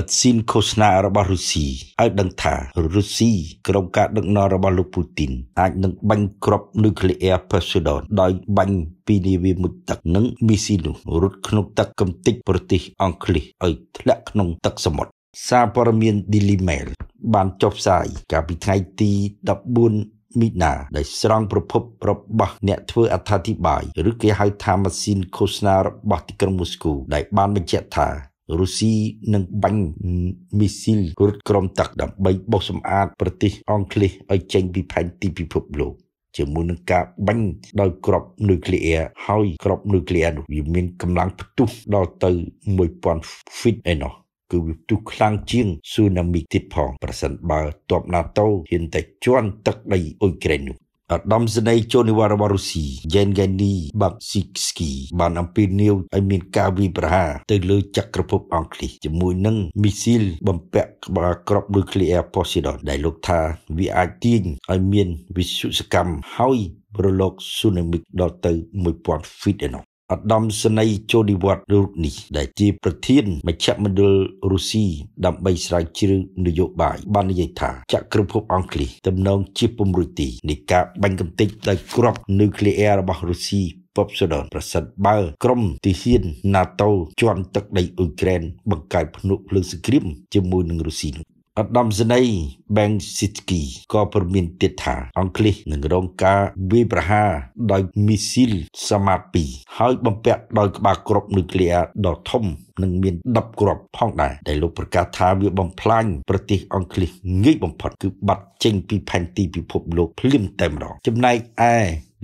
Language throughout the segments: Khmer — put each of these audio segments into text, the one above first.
ម៉ាស៊ីនឃោសនារបស់រុស្ស៊ីឲ្យដឹងថារុស្ស៊ីក្រុមការដឹកនាំរបស់លោកពូទីនអាចនឹងបាញ់គ្រាប់នុយក្លេអ៊ែរផេសូដនដោយបាញ់ពីនាវាមុជទឹកនិងមីស៊ីនុរត់ក្នុងទឹកកំទេចប្រទេសអង់គ្លេសឲ្យធ្លាក់ក្នុងទឹកសមុទ្រសារព័ត៌មាន Daily Mail បានចុះផ្សាយកាលពីថ្ងៃទី14មីណាដែលស្រង់ប្រភពរបស់អ្នកធ្វើអត្ថាធិប្បាយឬគេហៅថាម៉ាស៊ីនឃោសនារបស់ទីក្រុងមូស្គូដែលបានបញ្ជាក់ថារុស្ស៊ីនឹងបាញ់មីស៊ីលគ្រុឌក្រមទឹកដើម្បីបោសសម្អាតប្រទេសអង់គ្លេសឲ្យចេញពីផែនទីពិភពលោកជាមួយនឹងការបាញ់ដោយក្របនុយក្លេអ៊ែរហើយក្របនុយក្លេអ៊ែរនោះវាមានកម្លាំងផ្ទុះដល់ទៅ1000 feet ឯណោះ គឺវាផ្ទុះខ្លាំងជាងស៊ូណាមីទៀតផង ប្រសិនបើទ័ព NATO ហ៊ានតែជន់ទឹកដីអ៊ុយក្រែននោះឧត្តមសេនីយ៍ជននិវត្តន៍របស់រុស្ស៊ី Yevgeny Baksinski បានអំពាវនាវឲ្យមានការវាយប្រហារទៅលើចក្រភពអង់គ្លេសជាមួយនឹងមីស៊ីល បំពាក់ក្បាលក្របឬក្លីអែផូស៊ីដុនដែលលោកថាវាអាចទាញឲ្យមានវិស្វកម្មហើយរលកស៊ូណាមីដល់ទៅ1000ហ្វីតឯណោះឧត្តមសេនីយ៍ជូនីវត្តរូបនេះ ដែលជាប្រធានមជ្ឈមណ្ឌលរុស្ស៊ីដើម្បីស្រាវជ្រាវនយោបាយបាននិយាយថាចក្រភព អង់គ្លេសទំនងជា ពំរុយទីនៃការបាញ់កំទេចដោយគ្រាប់នូក្លេអ៊ែររបស់រុស្ស៊ីពបសូដនប្រសិទ្ធបើក្រុមទីហ៊ាន NATO ជន់ទឹកដីអ៊ុយក្រែនបង្កើតភ្នុភ្លើងសង្គ្រាមជាមួយនឹងរុស្ស៊ីនោះឧត្តមសេនីយ៍ Bengtsky ក៏ព្រមានទៀតថាអង់គ្លេសនឹងរងការវាយប្រហារដោយមីស៊ីលសមាពីហើយបំពាក់ដោយក្បាលគ្រាប់នុយក្លេអ៊ែរដ៏ធំនឹងមាន10គ្រាប់ ផង ដែរដែលលោកប្រកាសថាវាបំផ្លាញប្រទេសអង់គ្លេសងាយបំផុតគឺបាត់ចេញពីផែនទីពិភពលោកភ្លាមតែម្ដងចំណែកឯ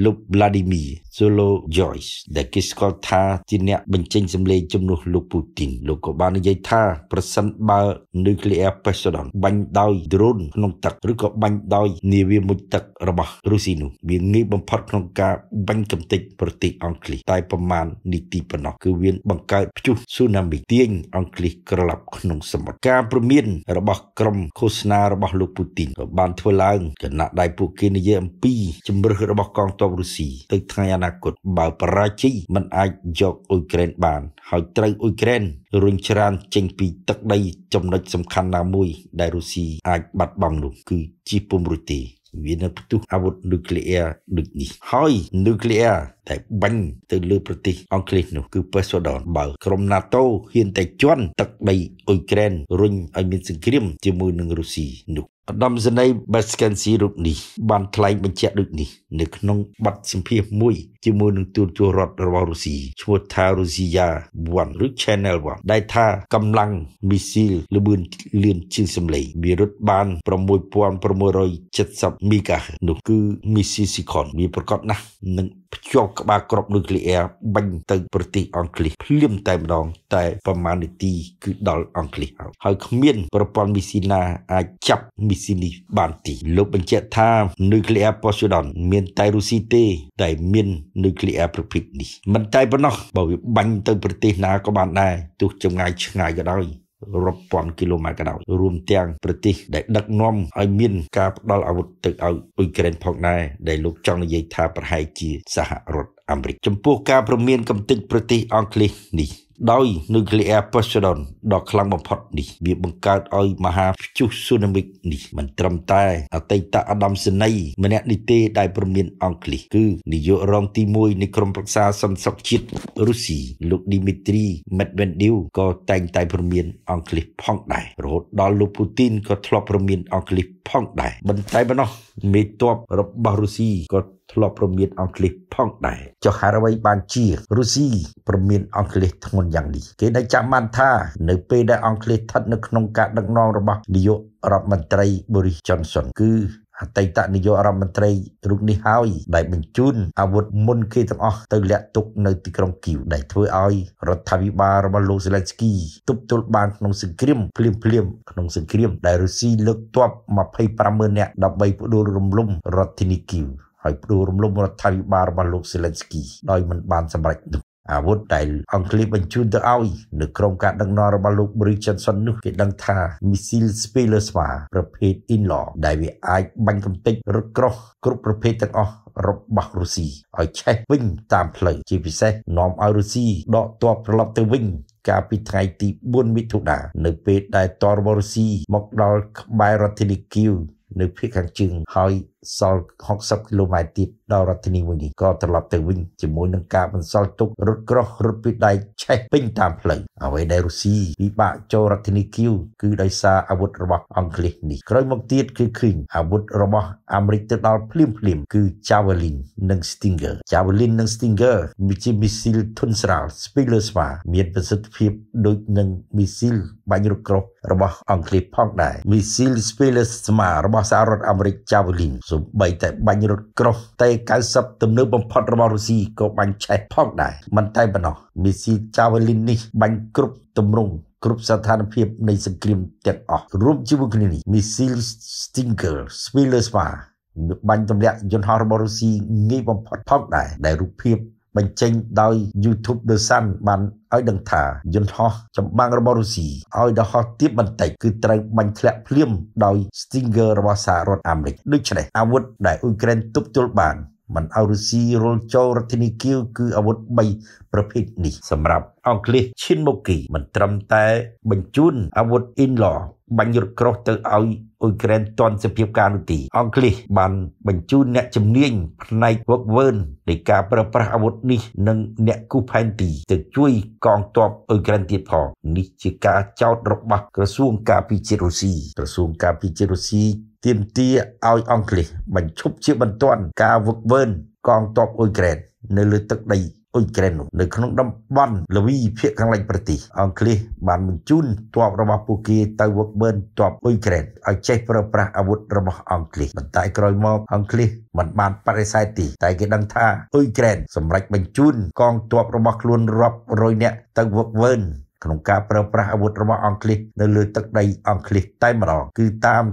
លោក Vladimir Solojoy ដែលគេស្គាល់ថាជាអ្នកបញ្ចេញ សម្លេងជំនួសលោកពូទីនលោកក៏បាននិយាយថាប្រសិនបើ Nuclear Pestodon បាញ់ដោយ drone ក្នុងទឹកឬក៏បាញ់ដោយ នាវាមុជទឹករបស់រុស្ស៊ីនោះវាងាយបំផុតក្នុងការបាញ់កំទេចប្រទេស អង់គ្លេសតែប្រមាណនាទីប៉ុណ្ណោះគឺវាបង្កើតព្យុះស៊ូណាមីទាញអង់គ្លេសក្រឡាប់ក្នុងសមុទ្រការព្រមានរបស់ក្រុមឃោសនារបស់លោកពូទីនក៏បានធ្វើឡើងគណៈដៃពួកគេនិយាយអំពីជំរឹះរបស់កងទទ័ពរុស្ស៊ីទៅថ្ងៃអនាគតបើបរាជ័យមិនអាចយកអ៊ុយក្រែនបាន ហើយត្រូវអ៊ុយក្រែនរុញច្រានចេញពីទឹកដីចំណុចសំខាន់ណាមួយ ដែលរុស្ស៊ីអាចបាត់បង់នោះគឺជាពុំរុទីវានៅផ្ទុះអាវុធនុយក្លេអ៊ែរដូចនេះហើយនុយក្លេអ៊ែរតែបាញ់ទៅលើ ប្រទេសអង់គ្លេសនោះ គឺប៉េសូដនបើក្រុម NATO ហ៊ានតែជន់ទឹកដីអ៊ុយក្រែនរុញឲ្យមានសង្គ្រាមជាមួយនឹងរុស្ស៊ីនោះឧត្តមសេនីយ៍ Baskensi រូបនេះបានថ្លែងបញ្ជាក់ដូចនេះនៅក្នុងបទសម្ភាសន៍មួយជាមួយនឹងទូតជួររដ្ឋរបស់រុស្ស៊ីឈ្មោះថា Russia 1ឬ Channel 1ដែលថាកម្លាំងមីស៊ីលល្បឿនលឿនជាងសម្លេងវារត់បាន6670 MHz នោះគឺ Mississippi វាប្រកាសណាស់នឹងភ្ជាប់ក្បាលគ្រាប់នុយក្លេអ៊ែរបាញ់ទៅប្រទេសអង់គ្លេសភ្លាមតែម្ដង តែប្រមាណនាទី គឺដល់អង់គ្លេសហើយហើយគ្មាន ប្រព័ន្ធមីស៊ីណាអាចចាប់មីស៊ីនេះបានទីលោកបញ្ជាក់ថានុយក្លេអ៊ែរប៉ូស៊ីដនមានតែរុស្ស៊ីទេតែមាននុយក្លេអ៊ែរប្រភេទនេះមិនតែប៉ុណ្ណោះ បើវាបាញ់ទៅ ប្រទេសណាក៏បានដែរទោះចម្ងាយឆ្ងាយក៏ដោយរាប់ពាន់គីឡូម៉ែត្រក៏ដោយរួមទាំងប្រទេសដែលដឹកនាំឲ្យមាន ការផ្ដល់អាវុធទៅឲ្យអ៊ុយក្រែនផងដែរដែលលោកចង់និយាយថាប្រហែលជាសហរដ្ឋអាមេរិកចំពោះការព្រមាន កំទេចប្រទេសអង់គ្លេសនេះដោយនូក្លីអ៊ែរផូសេដុនដ៏ខ្លាំងបំផុតនេះវាបង្កើតឲ្យមហាព្យុះស៊ូណាមិកនេះមិនត្រឹមតែ អតីតអាដាមសេនីម្នាក់នេះទេដែលប្រមានអង់គ្លេសគឺនាយករងទី1នៃក្រុមប្រឹក្សាសន្តិសុខជាតិរុស្ស៊ីលោកឌីមីទ្រីមេតវេនឌីវក៏តែងតែប្រមានអង់គ្លេសផងដែររហូតដល់លោកពូទីនក៏ធ្លាប់ប្រមានអង់គ្លេសផងដែរបន្តែប៉ុណ្ណោះមេតបរបស់រុស្ស៊ីក៏ធ្លាប់ប្រមានអង់គ្លេសផងដែរចុះហេតុអ្វីបានជារុស្ស៊ីប្រមាន អង់គ្លេសធ្ងន់យ៉ាងនេះគេដែលចាំបាន ថានៅពេលដែលអង់គ្លេសស្ថិតនៅក្នុងការដឹកនាំរបស់នាយករដ្ឋមន្ត្រី Boris Johnson គឺអតីតនាយករដ្ឋមន្ត្រីរូបនេះហើយដែលបញ្ជូនអាវុធមុនគេទាំងអស់ទៅលាក់ទុកនៅទីក្រុងគីវដែលធ្វើឲ្យរដ្ឋាភិបាលរបស់លោកសេឡិនស្គីទប់ទល់បានក្នុងសង្គ្រាមភ្លាមភ្លាមក្នុងសង្គ្រាម ដែលរុស្ស៊ីលើកទ័ព25ម៉ឺននាក់ដើម្បីផ្ដួលរំលំរដ្ឋធានីគីវហើយផ្ដួលរំលំរដ្ឋាភិបាលរបស់លោកសេលេនស្គីដោយមិនបានសម្រេចនោះអាវុធដែលអង់គ្លេសបញ្ជូនទៅឲ្យ នៅក្រុមការដឹកនាំរបស់លោក Richardson នោះគេដឹងថា missile Spellarsma ប្រភេទ Inlaw ដែលវាអាចបាញ់កំទេចរត់ក្រោះគ្រប់ប្រភេទទាំងអស់របស់រុស្ស៊ីឲ្យឆេះវិញ តាមផ្លូវជាពិសេសនាំឲ្យរុស្ស៊ីដកទ័ពត្រឡប់ទៅវិញកាលពីថ្ងៃទី4មិថុនានៅ ពេលដែលតររបស់រុស្ស៊ីមកដល់ក្បែររដ្ឋធានីគីវនៅភូមិខាងជើងហើយសល់60គីឡូម៉ែត្រទៀតដល់រដ្ឋធានីមួយនេះក៏ត្រឡប់ទៅវិញជាមួយនឹងការបន្សល់ទុករត់ក្រោះរត់ពីដែកឆេះពេញតាមផ្លូវអ្វីដែលរុស្ស៊ីពិបាកចូលរដ្ឋធានីគីវគឺដោយសារអាវុធរបស់អង់គ្លេសនេះក្រោយមកទៀតគឺឃើញអាវុធរបស់អាមេរិកទៅដល់ភ្លាមភ្លាមគឺ Javelin និង Stinger Javelin និង Stinger មានជាមីស៊ីលធុនស្រាលស្ពីលើស្វាមានប្រសិទ្ធភាពដូចនឹងមីស៊ីលបាញ់រត់ក្រោះរបស់អង់គ្លេសផងដែរមីស៊ីលស្ពីលើស្មារបស់សហរដ្ឋអាមេរិក Javelin សូម្បីតែបាញ់រថក្រោះតេ90ទំនើបបំផុតរបស់រុស្ស៊ីក៏បាញ់ឆេះផងដែរមិនតែប៉ុណ្ណោះមីស៊ីចាវលីននេះ បាញ់គ្រប់ទម្រង់គ្រប់ស្ថានភាពនៃសង្គ្រាមទាំងអស់រួមជាមួយគ្នានេះ Missile Stinger Spilosma បាញ់ទម្លាក់យន្តហោះរបស់រុស្ស៊ីងាយបំផុតផងដែរដែលរូបភាពបញ្ចេញដោយ YouTube The Sun បានឲ្យដឹងថាយន្តហោះចម្បាំងរបស់រុស្ស៊ីឲ្យដកហោះទៀតបន្តិចគឺត្រូវបាញ់ធ្លាក់ភ្លាមដោយ Stinger របស់សហរដ្ឋអាមេរិកដូច្នេះអាវុធដែលអ៊ុយក្រែនទប់ទល់បានមិនឲ្យរុស្ស៊ីរុលចូលរដ្ឋធានីគៀវគឺអាវុធ3ប្រភេទនេះសម្រាប់អង់គ្លេសឈិនម៉ូគីមិនត្រឹមតែបញ្ជូនអាវុធ in-law បាញ់យត់ក្រោះទៅឲ្យអ៊ុយក្រែនតន់សភាពការនោះទីអង់គ្លេសបានបញ្ជូនអ្នកជំនាញផ្នែកវឹកវើនៃការប្រើប្រាស់អាវុធនេះនិងអ្នកគូផែនទីទៅជួយកងទ័ពអ៊ុយក្រែនទៀតផងនេះជាការចោទរបស់ក្រសួងការពារជាតិរុស្ស៊ីក្រសួងការពារជាតិរុស្ស៊ីទាមទារឲ្យអង់គ្លេសបញ្ឈប់ជាបន្ទាន់ការវឹកវើនកងទ័ពអ៊ុយក្រែននៅលើទឹកដីអ៊ុយក្រែននោះនៅក្នុងតំបន់ល្វីភាគខាងលិចប្រទេសអង់គ្លេសបានបញ្ជូនទ័ពរបស់ពួកគេទៅវឹកវើនទ័ពអ៊ុយក្រែនឲ្យចេះប្រើប្រាស់អាវុធរបស់អង់គ្លេសបន្តែក្រោយមកអង់គ្លេសមិនបានបដិសេធទេតែគេដឹងថាអ៊ុយក្រែនសម្រេចបញ្ជូនកងទ័ពរបស់ខ្លួនរាប់រយនាក់ទៅវឹកវើនក្នុងការប្រើប្រាស់អាវុធរបស់អង់គ្លេសនៅលើទឹកដី អង់គ្លេសតែម្ដងគឺតាម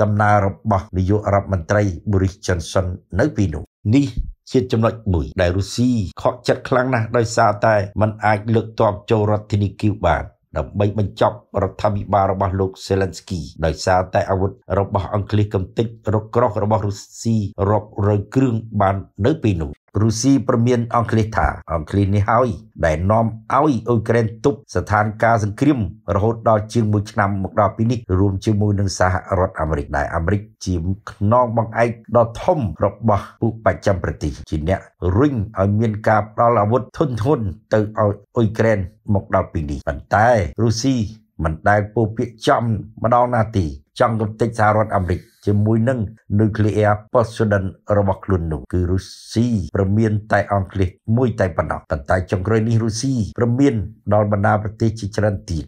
សំណើរបស់នាយករដ្ឋមន្ត្រី Boris Johnson នៅពីនោះនេះជាចំណុចមួយដែលរុស្ស៊ីខកចិត្តខ្លាំងណាស់ដោយសារតែมันអាច លើកទ័ពចូលរដ្ឋធានីគីវបានដើម្បីបញ្ចប់រដ្ឋាភិបាលរបស់លោក Zelensky ដោយសារតែអាវុធរបស់អង់គ្លេសកំទេចរកក្រោះរបស់រុស្ស៊ីរាប់រយគ្រឿងបាននៅពេលនោះរុស្ស៊ីព្រមានអង់គ្លេសថា អង់គ្លេសនេះហើយដែលនាំឲ្យអ៊ុយក្រែនទប់ស្ថានភាពសង្គ្រាមរហូតដល់ជាង1ឆ្នាំមកដល់ពេលនេះរួមជាមួយនឹងសហរដ្ឋអាមេរិកដែលអាមេរិកជាខ្នងបង្អែកដ៏ធំរបស់ពួកបច្ចាំប្រទេស ជាអ្នករុញឲ្យមានការផ្ដល់អាវុធធនធានទៅឲ្យអ៊ុយក្រែនមកដល់ពេលនេះប៉ុន្តែរុស្ស៊ីមិនដែលពោពាកចំម្ដងណាទីចង់កំទេចសហរដ្ឋអាមេរិកជាមួយនឹង Nuclear Poseidon របស់ខ្លួននោះគឺរុស្ស៊ីប្រមាន តែអង់គ្លេសមួយ តែប៉ុណ្ណោះប៉ុន្តែចុងក្រោយនេះរុស្ស៊ីប្រមាន ដល់បណ្ដាប្រទេសជាច្រើនទៀត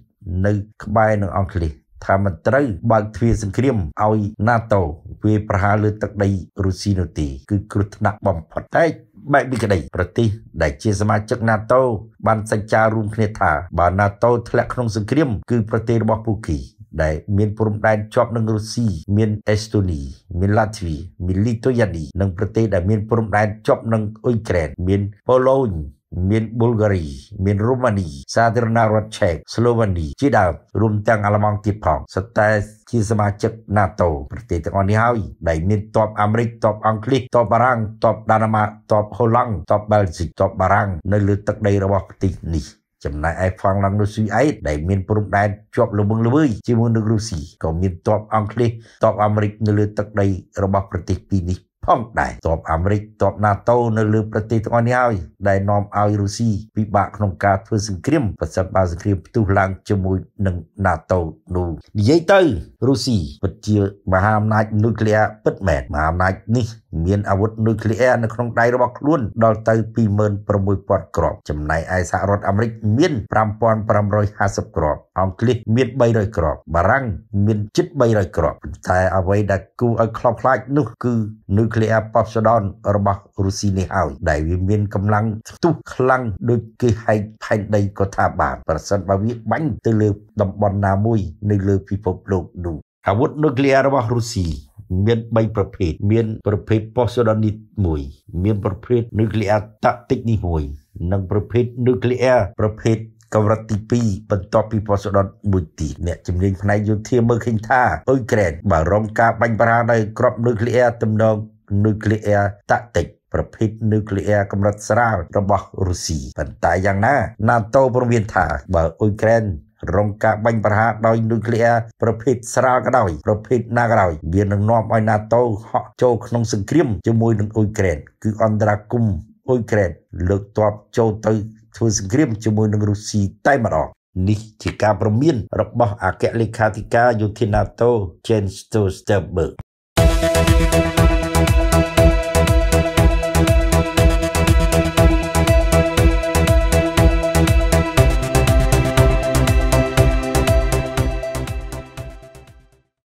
នៅក្បែរនឹងអង់គ្លេសថាមិនត្រូវបើកទ្វារសង្គ្រាមឲ្យ NATO វា ប្រហារលើទឹកដីរុស្ស៊ីនោះទេគឺគ្រោះថ្នាក់បំផុតតែបែកពីក្តីប្រទេសដែលជាសមាជិក NATO បានសញ្ជារួមគ្នាថាបើ NATO ធ្លាក់ក្នុងសង្គ្រាម គឺប្រទេសរបស់ពួកគេដែលមានព្រំដែនជាប់នឹងរុស្ស៊ីមានអេស្តូនី មានឡាតវី មានលីទុយអានីនិងប្រទេសដែលមានព្រំដែនជាប់នឹងអ៊ុយក្រែនមានប៉ូឡូញមានប៊ុលហ្គារី មានរូម៉ានី សាធារណរដ្ឋឆេកស្លូវ៉ានី ជាដើមរួមទាំងអាល្លឺម៉ង់ទៀតផងសតែជាសមាជិក NATO ប្រទេសទាំងអស់នេះហើយ ដែលមានទ័ពអាមេរិកទ័ពអង់គ្លេសទ័ពបារាំងទ័ពដាណាម៉ាកទ័ពហូឡង់ទ័ពបែលហ្សិកទ័ពបារាំងនៅលើទឹកដីរបស់ប្រទេសនេះ ចំណែកឯហ្វង់ឡង់នូស៊ីអេតដែលមានព្រំដែនជាប់ល្វឹងល្វើយជាមួយនឹងរុស្ស៊ីក៏មានទ័ពអង់គ្លេសទ័ពអាមេរិកនៅលើទឹកដីរបស់ប្រទេសពីរនេះផងដែរទ័ពអាមេរិកទ័ព NATO នៅលើប្រទេសទាំងអស់នេះហើយដែលនាំឲ្យរុស្ស៊ីពិបាកក្នុងការធ្វើសង្គ្រាមប្រសិនបើសង្គ្រាមផ្ទុះឡើងជាមួយនឹង NATO នោះនិយាយទៅរុស្ស៊ីពិតជាមហាអំណាចនុយក្លេអ៊ែរពិតមែនមហាអំណាចនេះមានអាវុធនុយក្លេអ៊ែរនៅក្នុងដៃរបស់ខ្លួនដល់ទៅ26,000គ្រាប់ចំណែកឯសហរដ្ឋអាមេរិក មាន5550គ្រាប់អង់គ្លេសមាន300គ្រាប់បារាំង មានជិត300គ្រាប់ប៉ុន្តែអ្វីដែលគួរឲ្យខ្លោចខ្លាចនោះគឺនុយក្លេអ៊ែរប៉បសដនរបស់រុស្ស៊ីនេះហើយដែលវាមានកម្លាំងផ្ទុះខ្លាំងដូចគេហែកផែនដីក៏ថាបានប្រសិនបើវាបាញ់ទៅលើ តំបន់ណាមួយ នៅលើពិភពលោកនោះអាវុធនុយក្លេអ៊ែររបស់រុស្ស៊ីមាន3ប្រភេទមានប្រភេទ Poseidonic 1មានប្រភេទ Nuclear Tactic នេះមួយនិងប្រភេទ Nuclear ប្រភេទកម្រិតទី2បន្ទាប់ពីប៉ូសដុតមួយទីអ្នកជំនាញផ្នែកយោធាមើលឃើញថាអ៊ុយក្រែនបើរងការបាញ់បរាដោយគ្រាប់នុយក្លេអ៊ែរទំនងនុយក្លេអ៊ែរតាក់តិចប្រភេទនុយក្លេអ៊ែរកម្រិតស្រាលរបស់រុស្ស៊ីប៉ុន្តែយ៉ាងណា NATO ប្រមានថាបើអ៊ុយក្រែនរងការបាញ់ប្រហារដោយនុយក្លេអ៊ែរប្រភេទស្រាលក៏ដោយប្រភេទណាក៏ដោយវានឹងនាំឲ្យ NATO ហក់ចូលក្នុងសង្គ្រាមជាមួយនឹងអ៊ុយក្រែនគឺអន្តរាគមអ៊ុយក្រែនលើកទ័ពចូលទៅធ្វើសង្គ្រាមជាមួយនឹងរុស្ស៊ីតែម្ដងនេះជាការព្រមានរបស់អគ្គលេខាធិការយោធា NATO Jens Stoltenberg